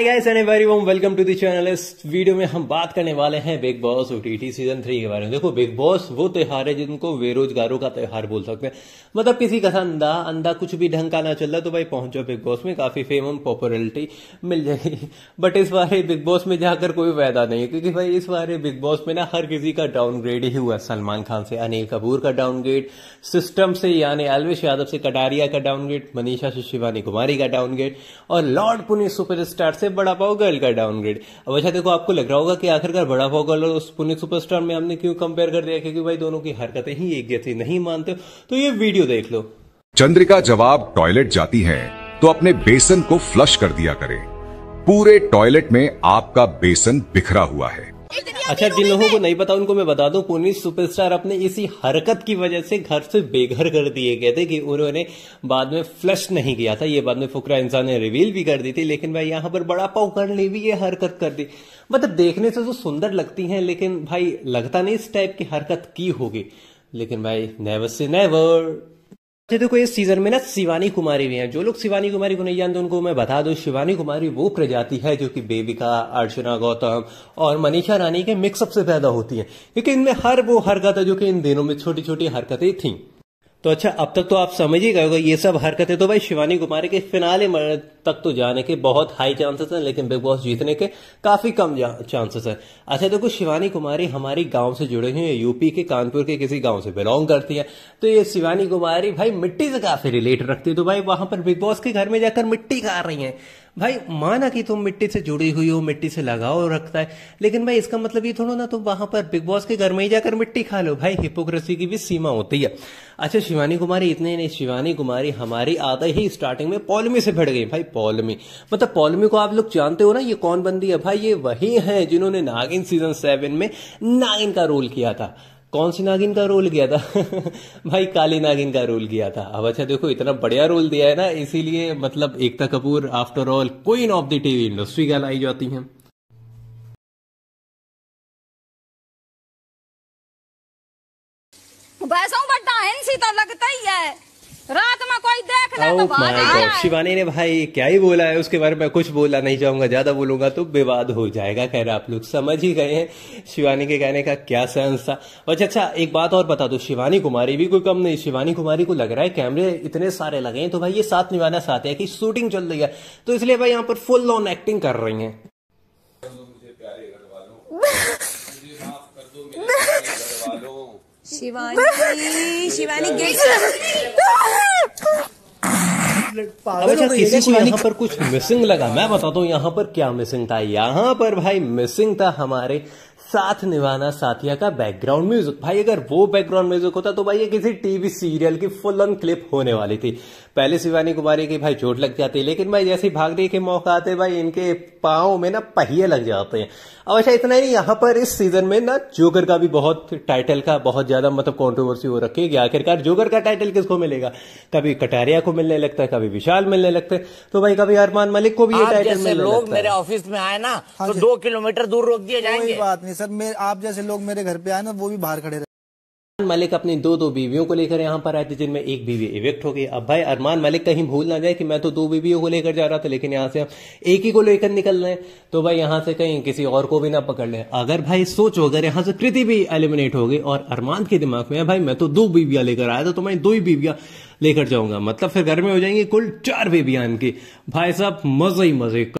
Hi hi guys very warm welcome to the channel. इस वीडियो में हम बात करने वाले हैं Bigg Boss OTT season three के बारे में देखो बिग बॉस वो त्यौहार है जिनको बेरोजगारों का त्यौहार बोल सकते हैं मतलब किसी का अंधा अंधा कुछ भी ढंग का ना चल रहा तो भाई पहुंचो बिग बॉस में काफी फेम और पॉपुलरिटी मिल जाएगी बट इस बार बिग बॉस में जाकर कोई फायदा नहीं है क्योंकि भाई इस बार बिग बॉस में ना हर किसी का डाउनग्रेड ही हुआ सलमान खान से अनिल कपूर का डाउनग्रेड सिस्टम से यानी अलवेश यादव से कटारिया का डाउनग्रेड मनीषा शिवानी कुमारी का डाउनग्रेड और लॉर्ड पुनी सुपरस्टार से बड़ा पाओ गर्ल का डाउनग्रेड अब अच्छा देखो आपको लग रहा होगा कि आखिरकार बड़ा पाओ गर्ल और उस पुनित सुपरस्टार में हमने क्यों कंपेयर कर दिया क्योंकि भाई दोनों की हरकतें ही एक जैसी नहीं मानते तो ये वीडियो देख लो चंद्रिका जवाब टॉयलेट जाती है तो अपने बेसन को फ्लश कर दिया करे पूरे टॉयलेट में आपका बेसन बिखरा हुआ है अच्छा तो जिन लोगों को नहीं पता उनको मैं बता दूं पुनीत सुपरस्टार अपने इसी हरकत की वजह से घर से बेघर कर दिए गए थे कि उन्होंने बाद में फ्लश नहीं किया था ये बाद में फुकरा इंसान ने रिवील भी कर दी थी लेकिन भाई यहाँ पर बड़ा पाव ले भी ये हरकत कर दी मतलब देखने से तो सुंदर लगती है लेकिन भाई लगता नहीं इस टाइप की हरकत की होगी लेकिन भाई नेवर से नेवर तो देखो इस सीजन में ना शिवानी कुमारी भी है जो लोग शिवानी कुमारी को नहीं जानते उनको मैं बता दू शिवानी कुमारी वो प्रजाति है जो कि बेबिका अर्चना गौतम और मनीषा रानी के मिक्सअप से पैदा होती है क्योंकि इनमें हर वो हरकत है जो कि इन दिनों में छोटी छोटी हरकतें थी तो अच्छा अब तक तो आप समझ ही गए होगा ये सब हरकतें तो भाई शिवानी कुमारी के फिनाले तक तो जाने के बहुत हाई चांसेस हैं लेकिन बिग बॉस जीतने के काफी कम चांसेस हैं अच्छा देखो शिवानी कुमारी हमारी गांव से जुड़े हुए यूपी के कानपुर के किसी गांव से बिलोंग करती है तो ये शिवानी कुमारी भाई मिट्टी से काफी रिलेट रखती है तो भाई वहां पर बिग बॉस के घर में जाकर मिट्टी खा रही है भाई माना कि तुम मिट्टी से जुड़ी हुई हो मिट्टी से लगाओ रखता है लेकिन भाई इसका मतलब ये थोड़ा ना तुम वहां पर बिग बॉस के घर में ही जाकर मिट्टी खा लो भाई हिपोक्रेसी की भी सीमा होती है अच्छा शिवानी कुमारी इतने नहीं शिवानी कुमारी हमारी आते ही स्टार्टिंग में पॉलमी से भिड़ गई भाई पॉलमी मतलब पॉलमी को आप लोग जानते हो ना ये कौन बंदी है भाई ये वही है जिन्होंने नागिन सीजन सेवन में नागिन का रोल किया था कौन सी नागिन का रोल किया था भाई काली नागिन का रोल किया था अब अच्छा देखो इतना बढ़िया रोल दिया है ना इसीलिए मतलब Ekta Kapoor after all queen of the TV industry कहलाई जाती हैं वैसा बट सीता लगता ही है रात में कोई देख ले oh तो शिवानी ने भाई क्या ही बोला है उसके बारे में कुछ बोला नहीं चाहूंगा ज्यादा बोलूंगा तो विवाद हो जाएगा खैर आप लोग समझ ही गए हैं शिवानी के कहने का क्या सेंस था अच्छा अच्छा एक बात और बता दो शिवानी कुमारी भी कोई कम नहीं शिवानी कुमारी को लग रहा है कैमरे इतने सारे लगे हैं तो भाई ये साथ निभाना चाहते हैं कि शूटिंग चल रही है तो इसलिए भाई यहाँ पर फुल ऑन एक्टिंग कर रही है शिवानी शिवानी गेट अच्छा किसी को यहाँ पर कुछ मिसिंग लगा मैं बताता हूँ यहाँ पर क्या मिसिंग था यहाँ पर भाई मिसिंग था हमारे साथ निभाना साथिया का बैकग्राउंड म्यूजिक भाई अगर वो बैकग्राउंड म्यूजिक होता तो भाई ये किसी टीवी सीरियल की फुल ऑन क्लिप होने वाली थी पहले शिवानी कुमारी की भाई चोट लग जाती है लेकिन भाई जैसे भागने के मौका आते भाई इनके पाओ में ना पहिए लग जाते हैं अवश्य अच्छा, इतना ही यहाँ पर इस सीजन में ना जोकर का भी बहुत टाइटल का बहुत ज्यादा मतलब कॉन्ट्रोवर्सी हो रखी है आखिरकार जोकर का टाइटल किसको मिलेगा कभी कटारिया को मिलने लगता है कभी विशाल मिलने लगते हैं तो भाई कभी अरमान मलिक को भी ये टाइटल मिलने लोग मेरे ऑफिस में आए ना तो हाँ दो किलोमीटर दूर रोक दिया जाएंगे बात नहीं सर मेरे आप जैसे लोग मेरे घर पे आए ना वो भी बाहर खड़े रहे मलिक अपनी दो दो बीवियों को लेकर यहाँ पर आए थे जिनमें एक बीवी इवेक्ट हो गई अब भाई अरमान मलिक कहीं भूल ना जाए कि मैं तो दो बीवियों को लेकर जा रहा था लेकिन यहाँ से हम एक ही को लेकर निकल रहे तो भाई यहाँ से कहीं किसी और को भी ना पकड़ ले अगर भाई सोचो अगर यहाँ से कृति भी एलिमिनेट हो गई और अरमान के दिमाग में भाई मैं तो दो बीवियां लेकर आया था तो मैं दो ही बीवियां लेकर जाऊंगा मतलब फिर घर में हो जाएंगी कुल चार बीबिया इनकी भाई साहब मजे ही मजे